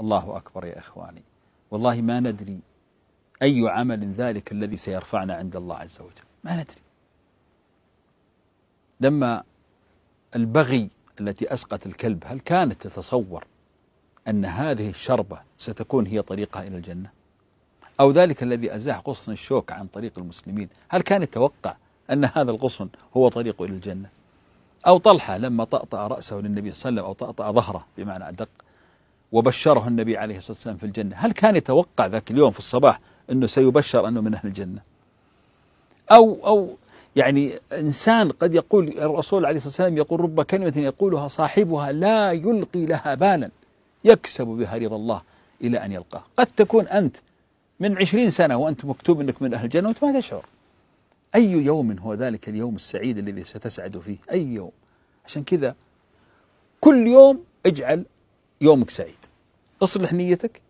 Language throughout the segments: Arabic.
الله أكبر يا إخواني والله ما ندري أي عمل ذلك الذي سيرفعنا عند الله عز وجل ما ندري لما البغي التي أسقت الكلب هل كانت تتصور أن هذه الشربة ستكون هي طريقها إلى الجنة أو ذلك الذي أزاح غصن الشوك عن طريق المسلمين هل كان يتوقع أن هذا الغصن هو طريقه إلى الجنة أو طلحة لما طأطأ رأسه للنبي صلى الله عليه وسلم أو طأطأ ظهره بمعنى أدق وبشره النبي عليه الصلاة والسلام في الجنة هل كان يتوقع ذاك اليوم في الصباح أنه سيبشر أنه من أهل الجنة أو, أو يعني إنسان قد يقول الرسول عليه الصلاة والسلام يقول رب كلمة يقولها صاحبها لا يلقي لها بالا يكسب بها رضا الله إلى أن يلقاه قد تكون أنت من عشرين سنة وأنت مكتوب أنك من أهل الجنة وأنت ما تشعر أي يوم هو ذلك اليوم السعيد الذي ستسعد فيه أي يوم عشان كذا كل يوم اجعل يومك سعيد اصلح نيتك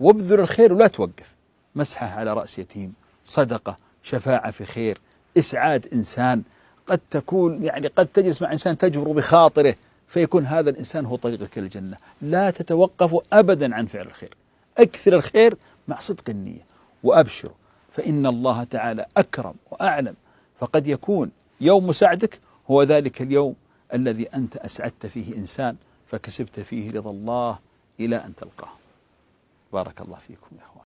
وابذل الخير ولا توقف مسحة على رأس يتيم صدقة شفاعة في خير إسعاد إنسان قد تكون يعني قد تجلس مع إنسان تجبر بخاطره فيكون هذا الإنسان هو طريقك للجنة لا تتوقف أبدا عن فعل الخير أكثر الخير مع صدق النية وأبشر فإن الله تعالى أكرم وأعلم فقد يكون يوم سعدك هو ذلك اليوم الذي أنت أسعدت فيه إنسان فكسبت فيه رضا الله إلى أن تلقاه بارك الله فيكم يا أخوان